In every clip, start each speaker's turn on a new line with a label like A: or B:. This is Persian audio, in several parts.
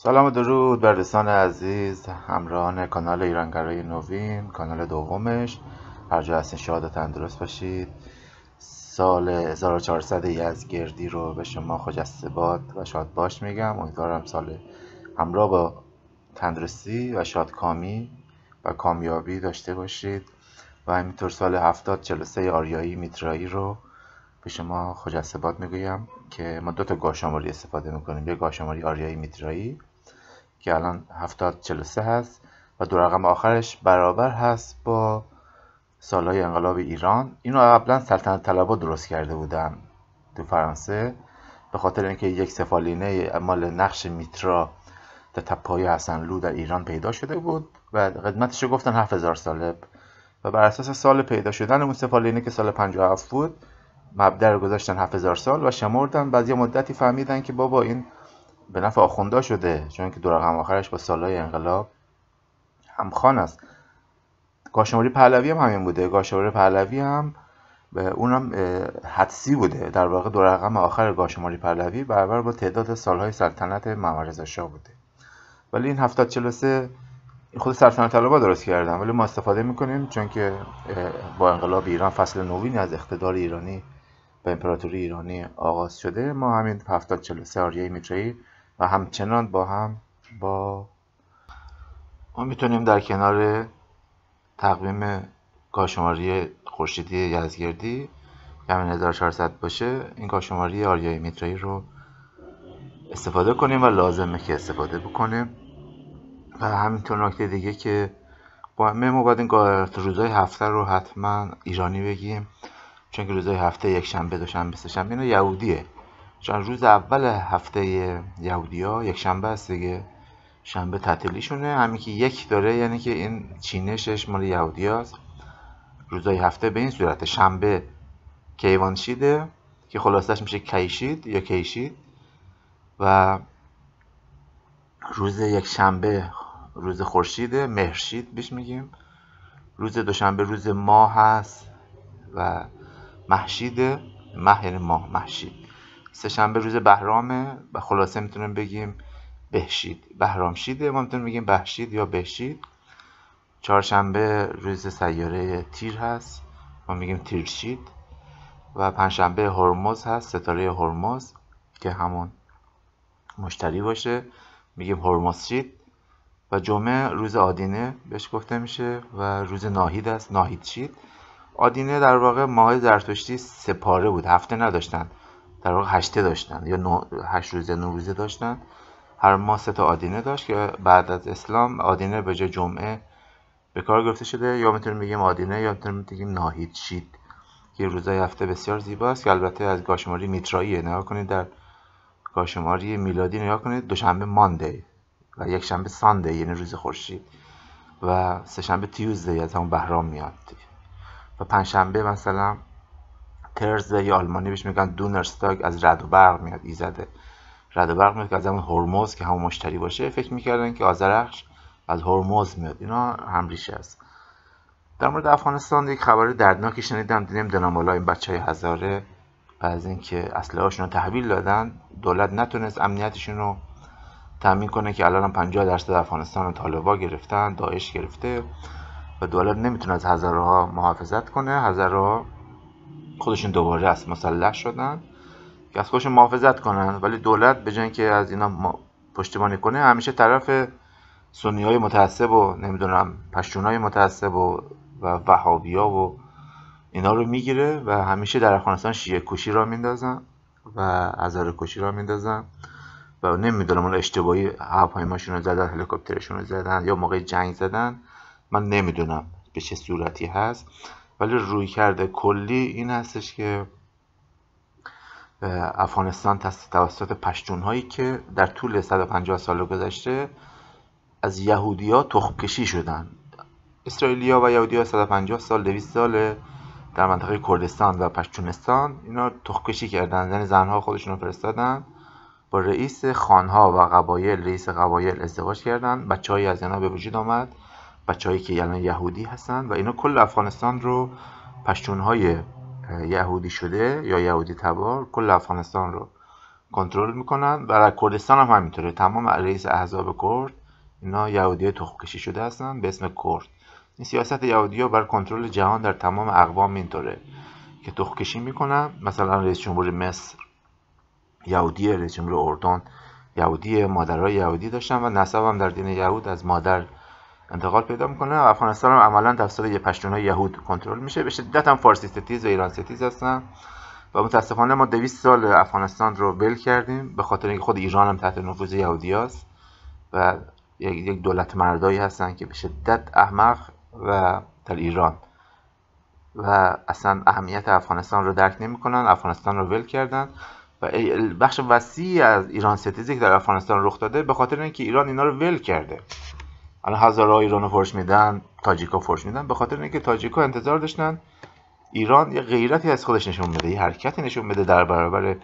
A: سلام و درود بر دوستان عزیز همراهان کانال ایرانگرای نوین کانال دومش هر جا هستین و تندرست باشید سال 1400 گردی رو به شما خجسته باد و شاد باش میگم امیدوارم سال همراه با تندرستی و شادکامی و کامیابی داشته باشید و همینطور سال 70 43 آریایی میترایی رو به شما خجسته باد میگویم که ما دو تا استفاده میکنیم یه گاهشماری آریایی میترایی که الان سه هست و دو رقم آخرش برابر هست با سالهای انقلاب ایران اینو قبلا سلطنت طلبا درست کرده بودن تو فرانسه به خاطر اینکه یک سفالینه مال نقش میترا در تپای حسنلو در ایران پیدا شده بود و قدمتش رو گفتن 7000 ساله و بر اساس سال پیدا شدن اون سفالینه که سال 57 بود مبدع رو گذاشتن 7000 سال و شمردن بعضی مدتی فهمیدن که بابا این به نفع آخوندا شده چون که دوره آخرش با سالهای انقلاب همخوان است گاشماری پهلوی هم همین بوده گاشماری پهلوی هم به اونم حدسی بوده در واقع دو رقم آخر گاشماری پهلوی برابر با تعداد سالهای سلطنت محمد شاه بوده ولی این 743 خود سلطنت طلبا درست کردن ولی ما استفاده میکنیم چون که با انقلاب ایران فصل نوینی از اقتدار ایرانی به امپراتوری ایرانی آغاز شده ما همین 743 آریای میترایی و همچنان با هم با ما میتونیم در کنار تقویم کاشماری خورشیدی یزگردی که همین 1400 باشه این کاشماری آریای میترایی رو استفاده کنیم و لازمه که استفاده بکنیم و همینطور نکته دیگه که با ما باید این روزای هفته رو حتما ایرانی بگیم چون که روزای هفته یک شنبه دو شنبه سه شنبه اینا یهودیه چون روز اول هفته یهودیا یک شنبه است دیگه شنبه تعطیلیشونه همین که یک داره یعنی که این چینشش مال یهودیاست روزای هفته به این صورت شنبه کیوانشیده که خلاصش میشه کیشید یا کیشید و روز یک شنبه روز خورشیده مهرشید بهش میگیم روز دوشنبه روز ماه هست و محشیده مهر ماه یعنی محشید سهشنبه روز بهرامه و خلاصه میتونیم بگیم بهشید بهرامشیده ما میتونیم بگیم بهشید یا بهشید چهارشنبه روز سیاره تیر هست ما میگیم تیرشید و پنجشنبه هرمز هست ستاره هرمز که همون مشتری باشه میگیم هرمزشید و جمعه روز آدینه بهش گفته میشه و روز ناهید است ناهیدشید آدینه در واقع ماه زرتشتی سپاره بود هفته نداشتن در واقع هشته داشتن یا هشت روزه نو روزه داشتن هر ماه سه تا آدینه داشت که بعد از اسلام آدینه به جای جمعه به کار گرفته شده یا میتونیم بگیم آدینه یا میتونیم بگیم ناهید شید که روزای هفته بسیار زیباست که البته از گاشماری میتراییه نگاه کنید در گاشماری میلادی نگاه کنید دوشنبه مانده و یک شنبه سانده یعنی روز خورشید و سه شنبه تیوزده از همون بهرام میاد و پنجشنبه مثلا ترزه یا آلمانی بهش میگن دونرستاگ از رد و برق میاد ایزده رد و برق میاد که از همون هرمز که همون مشتری باشه فکر میکردن که آذرخش از هرمز میاد اینا هم ریشه است در مورد افغانستان یک خبر دردناکی شنیدم نمیدونم حالا این بچه های هزاره از اینکه اسلحه هاشون رو تحویل دادن دولت نتونست امنیتشون رو تامین کنه که الان هم 50 درصد افغانستان رو طالبا گرفتن داعش گرفته و دولت نمیتونه از هزاره ها محافظت کنه هزاره ها خودشون دوباره از مسلح شدن که از خودشون محافظت کنن ولی دولت به جای که از اینا پشتیبانی کنه همیشه طرف سنی های متعصب و نمیدونم پشتون های متعصب و و و اینا رو میگیره و همیشه در افغانستان شیعه کشی را میندازن و ازار کشی را میندازن و نمیدونم اون اشتباهی هواپیماشون رو زدن هلیکوپترشون رو زدن یا موقع جنگ زدن من نمیدونم به چه صورتی هست ولی روی کرده کلی این هستش که افغانستان توسط پشتون هایی که در طول 150 سال گذشته از یهودی ها شدند. کشی شدن اسرائیلیا و یهودی ها 150 سال 200 سال در منطقه کردستان و پشتونستان اینا تخکشی کردن یعنی زنها خودشون رو فرستادن با رئیس خانها و قبایل رئیس قبایل ازدواج کردن بچه های از اینا به وجود آمد هایی که یعنی یهودی هستن و اینا کل افغانستان رو های یهودی شده یا یهودی تبار کل افغانستان رو کنترل میکنن و در کردستان هم همینطوره تمام رئیس احزاب کرد اینا یهودی تخم کشی شده هستن به اسم کرد این سیاست یهودی ها بر کنترل جهان در تمام اقوام اینطوره که تخم کشی میکنن مثلا رئیس جمهور مصر یهودی رئیس جمهور اردن یهودی مادرای یهودی داشتن و نسبم در دین یهود از مادر انتقال پیدا میکنه و افغانستان هم عملا توسط یه پشتونای یهود کنترل میشه به شدت هم فارسی ستیز و ایران ستیز هستن و متاسفانه ما 200 سال افغانستان رو ول کردیم به خاطر اینکه خود ایران هم تحت نفوذ هست و یک دولت مردایی هستن که به شدت احمق و در ایران و اصلا اهمیت افغانستان رو درک نمیکنن افغانستان رو ول کردن و بخش وسیعی از ایران ستیزی که در افغانستان رخ داده به خاطر اینکه ایران اینا رو ول کرده الان هزارها ایران رو فرش میدن تاجیکا فرش میدن به خاطر اینکه تاجیکا انتظار داشتن ایران یه غیرتی از خودش نشون بده یه حرکتی نشون بده در برابر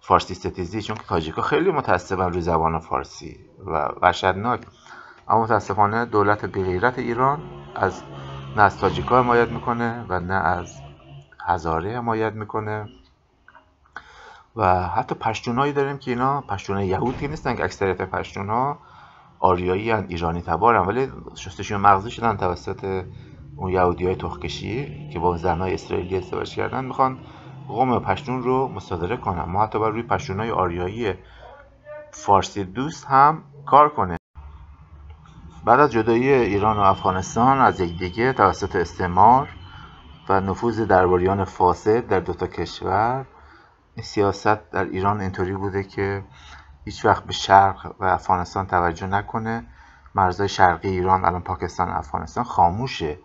A: فارسی ستیزی چون که تاجیکا خیلی متاسفن روی زبان فارسی و وحشتناک اما متاسفانه دولت غیرت ایران از نه از تاجیکا حمایت میکنه و نه از هزاره حمایت میکنه و حتی پشتونایی داریم که اینا پشتونای یهودی نیستن که اکثریت پشتون آریایی هن ایرانی هم ولی شستشون مغزی شدن توسط اون یهودی های تخکشی که با زنهای اسرائیلی ازدواج کردن میخوان قوم پشتون رو مصادره کنن ما حتی بر روی پشتون های آریایی فارسی دوست هم کار کنه بعد از جدایی ایران و افغانستان از دیگه توسط استعمار و نفوذ درباریان فاسد در دوتا کشور سیاست در ایران اینطوری بوده که هیچ وقت به شرق و افغانستان توجه نکنه مرزهای شرقی ایران الان پاکستان و افغانستان خاموشه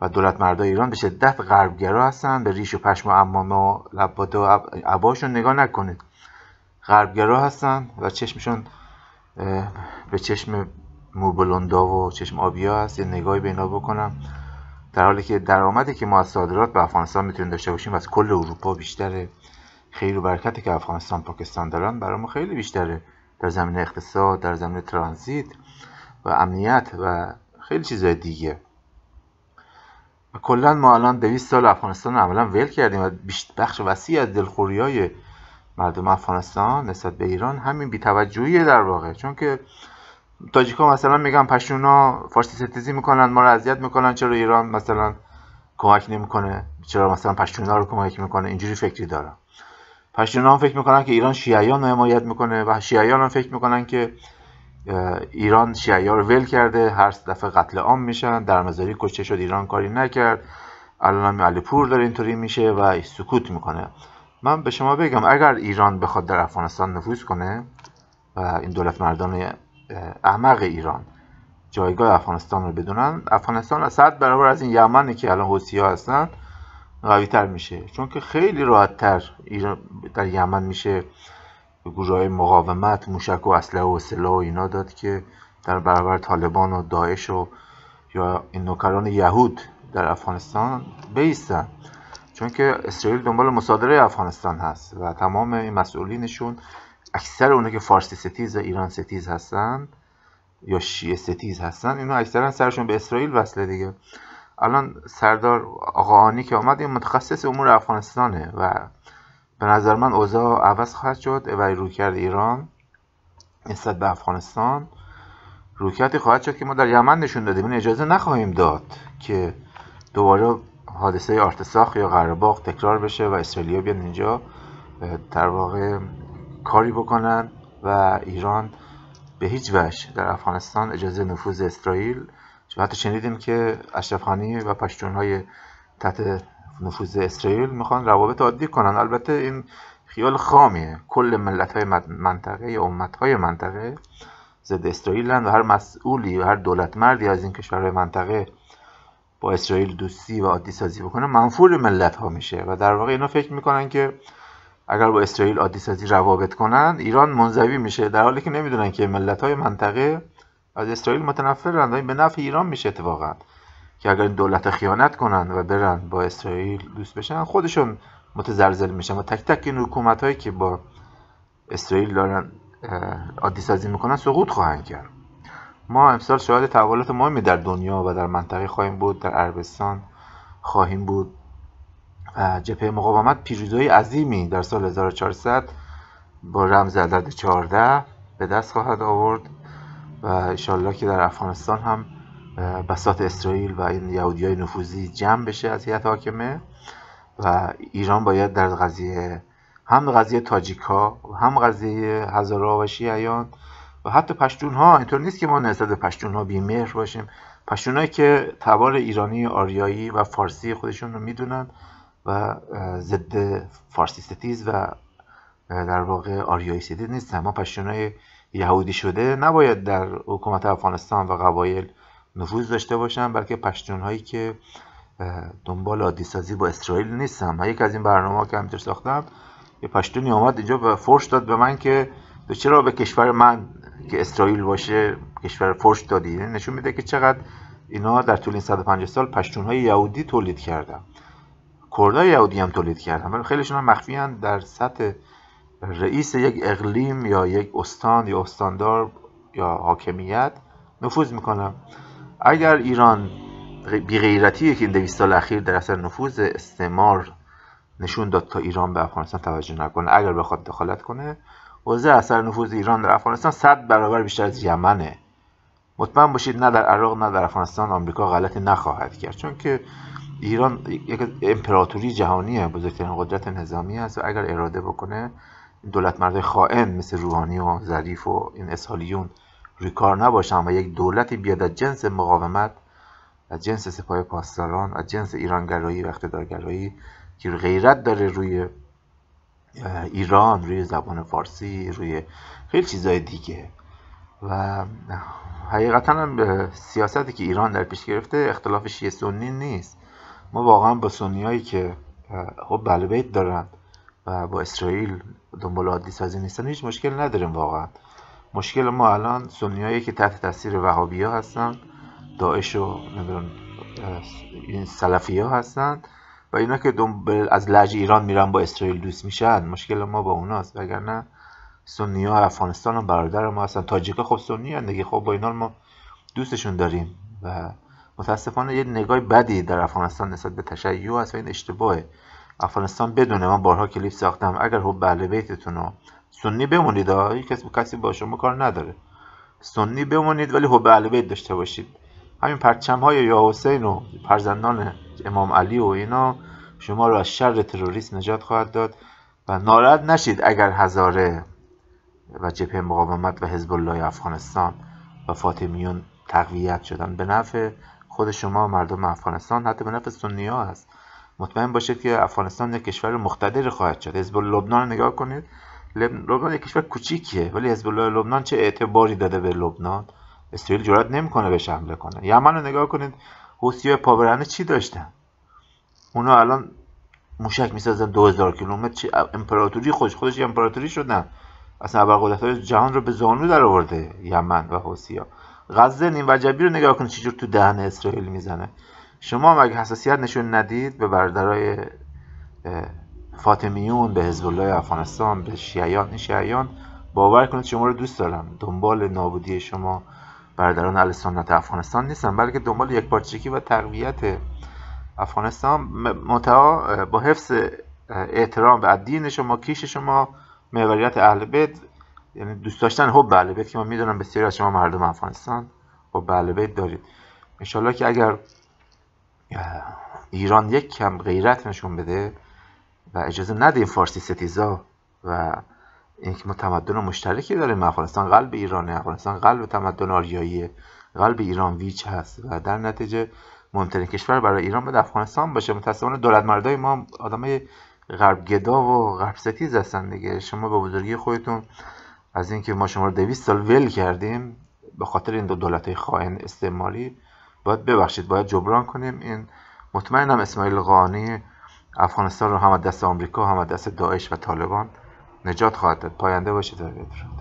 A: و دولت مردای ایران به شدت غربگرا هستن به ریش و پشم و امامه و لبات و عباشون نگاه نکنید غربگرا هستن و چشمشون به چشم موبلوندا و چشم آبیا هست یه نگاهی به اینا بکنم در حالی که درآمدی که ما از صادرات به افغانستان میتونیم داشته باشیم از کل اروپا بیشتره خیر و برکتی که افغانستان پاکستان دارن برای ما خیلی بیشتره در زمین اقتصاد در زمین ترانزیت و امنیت و خیلی چیزهای دیگه و کلا ما الان دویست سال افغانستان رو عملا ول کردیم و بخش وسیع از دلخوری های مردم افغانستان نسبت به ایران همین بیتوجهیه در واقع چون که تاجیکا مثلا میگن پشتونا فارسی ستیزی میکنن ما رو اذیت میکنن چرا ایران مثلا کمک نمیکنه چرا مثلا پشتونا رو کمک میکنه اینجوری فکری دارم. پشتون هم فکر میکنن که ایران شیعیان رو حمایت میکنه و شیعیان هم فکر میکنن که ایران شیعیان رو ول کرده هر دفعه قتل عام میشن در مزاری کشته شد ایران کاری نکرد الان هم علی پور داره اینطوری میشه و سکوت میکنه من به شما بگم اگر ایران بخواد در افغانستان نفوذ کنه و این دولت مردان احمق ایران جایگاه افغانستان رو بدونن افغانستان صد برابر از این یمنی که الان حوثی‌ها هستن قوی تر میشه چون که خیلی راحت تر ایران در یمن میشه گروه مقاومت موشک و اسلحه و سلاح و اینا داد که در برابر طالبان و داعش و یا این نوکران یهود در افغانستان بیستن چون که اسرائیل دنبال مصادره افغانستان هست و تمام این مسئولینشون اکثر اونه که فارسی ستیز و ایران ستیز هستن یا شیعه ستیز هستن اینا اکثرا سرشون به اسرائیل وصله دیگه الان سردار آقاانی که آمد این متخصص امور افغانستانه و به نظر من اوضاع عوض خواهد شد و روی کرد ایران نسبت به افغانستان روکتی خواهد شد که ما در یمن نشون دادیم این اجازه نخواهیم داد که دوباره حادثه ارتساخ یا غرباخ تکرار بشه و اسرائیلیا بیان اینجا در واقع کاری بکنن و ایران به هیچ وجه در افغانستان اجازه نفوذ اسرائیل حتی شنیدیم که خانی و پشتون های تحت نفوذ اسرائیل میخوان روابط عادی کنن البته این خیال خامیه کل ملت های منطقه یا امت های منطقه ضد اسرائیل، و هر مسئولی و هر دولت مردی از این کشور منطقه با اسرائیل دوستی و عادی سازی بکنه منفور ملت ها میشه و در واقع اینا فکر میکنن که اگر با اسرائیل عادی سازی روابط کنن ایران منظوی میشه در حالی که نمیدونن که ملت های منطقه از اسرائیل متنفرند، این به نفع ایران میشه اتفاقا که اگر دولت خیانت کنن و برن با اسرائیل دوست بشن خودشون متزلزل میشن و تک تک این حکومت هایی که با اسرائیل دارن عادی سازی میکنن سقوط خواهند کرد ما امسال شاهد تحولات مهمی در دنیا و در منطقه خواهیم بود در عربستان خواهیم بود و جبهه مقاومت پیروزی عظیمی در سال 1400 با رمز عدد 14 به دست خواهد آورد و انشالله که در افغانستان هم بساط اسرائیل و این یهودی های نفوذی جمع بشه از هیئت حاکمه و ایران باید در قضیه هم قضیه تاجیکا هم قضیه هزارا و شیعیان و حتی پشتون ها اینطور نیست که ما نسبت به پشتون ها بیمهر باشیم پشتون که تبار ایرانی آریایی و فارسی خودشون رو میدونن و ضد فارسی و در واقع آریایی ستیز نیستن ما پشتون یهودی شده نباید در حکومت افغانستان و قبایل نفوذ داشته باشن بلکه پشتون هایی که دنبال عادی سازی با اسرائیل نیستم من یک از این برنامه که همینطور ساختم یه پشتونی آمد اینجا و فرش داد به من که تو چرا به کشور من که اسرائیل باشه کشور فرش دادی یعنی نشون میده که چقدر اینا در طول این 150 سال پشتون های یهودی تولید کردن کردای یهودی هم تولید کردن ولی خیلیشون در سطح رئیس یک اقلیم یا یک استان یا استاندار یا حاکمیت نفوذ میکنم اگر ایران بی غیرتی که این دویست سال اخیر در اثر نفوذ استعمار نشون داد تا ایران به افغانستان توجه نکنه اگر بخواد دخالت کنه وضع اثر نفوذ ایران در افغانستان صد برابر بیشتر از یمنه مطمئن باشید نه در عراق نه در افغانستان آمریکا غلطی نخواهد کرد چون که ایران یک امپراتوری جهانیه بزرگترین قدرت نظامی است و اگر اراده بکنه دولت مرد خائن مثل روحانی و ظریف و این اسالیون روی کار نباشن و یک دولتی بیاد از جنس مقاومت از جنس سپاه پاسداران از جنس ایرانگرایی و اقتدارگرایی که غیرت داره روی ایران روی زبان فارسی روی خیلی چیزهای دیگه و حقیقتا هم سیاستی که ایران در پیش گرفته اختلاف شیعه سنی نیست ما واقعا با سنی هایی که خب بله بیت دارن و با اسرائیل دنبال عادی سازی نیستن هیچ مشکل نداریم واقعا مشکل ما الان سنیایی که تحت تاثیر وهابیا ها هستن داعش و این سلفی ها هستن و اینا که دنبال از لج ایران میرن با اسرائیل دوست میشن مشکل ما با اوناست وگرنه سنی ها افغانستان هم برادر ما هستن تاجیکا خب سنی هستن دیگه خب با اینا ما دوستشون داریم و متاسفانه یه نگاه بدی در افغانستان نسبت به تشیع هست و این اشتباهه افغانستان بدونه من بارها کلیپ ساختم اگر حب خب اهل بله، بیتتون رو سنی بمونید ها کسی با کسی با شما کار نداره سنی بمونید ولی حب خب اهل بله، بیت داشته باشید همین پرچم های یا حسین و فرزندان امام علی و اینا شما رو از شر تروریست نجات خواهد داد و ناراحت نشید اگر هزاره و جبهه مقاومت و حزب الله افغانستان و فاطمیون تقویت شدن به نفع خود شما مردم افغانستان حتی به نفع سنی هست مطمئن باشید که افغانستان یک کشور مقتدر خواهد شد حزب لبنان نگاه کنید لبنان یک کشور کوچیکیه ولی حزب لبنان چه اعتباری داده به لبنان اسرائیل جرات نمیکنه بهش حمله کنه یمن رو نگاه کنید حوثی‌ها پابرهنه چی داشتن اونا الان موشک میسازن 2000 کیلومتر امپراتوری خودش خودش امپراتوری شدن اصلا ابرقدرت های جهان رو به زانو در آورده یمن و حوثی‌ها غزه نیم وجبی رو نگاه کنید چجور تو دهن اسرائیل میزنه شما هم اگه حساسیت نشون ندید به برادرای فاطمیون به حزب الله افغانستان به شیعیان این شیعیان باور کنید شما رو دوست دارم دنبال نابودی شما برادران اهل سنت افغانستان نیستن بلکه دنبال یک پارچگی و تقویت افغانستان متعا با حفظ احترام به دین شما کیش شما محوریت اهل بیت یعنی دوست داشتن حب اهل بیت که ما میدونم بسیاری از شما مردم افغانستان با اهل بیت دارید ان که اگر ایران یک کم غیرت نشون بده و اجازه نده این فارسی ستیزا و اینکه ما تمدن مشترکی داریم افغانستان قلب ایرانه افغانستان قلب تمدن آریاییه قلب ایران ویچ هست و در نتیجه مهمترین کشور برای ایران به افغانستان باشه متاسفانه دولت مردای ما آدمای غرب گدا و غرب ستیز هستن دیگه شما به بزرگی خودتون از اینکه ما شما رو 200 سال ول کردیم به خاطر این دو دولت خائن استعماری باید ببخشید باید جبران کنیم این مطمئنم اسماعیل قانی افغانستان رو هم دست آمریکا هم دست داعش و طالبان نجات خواهد داد پاینده باشید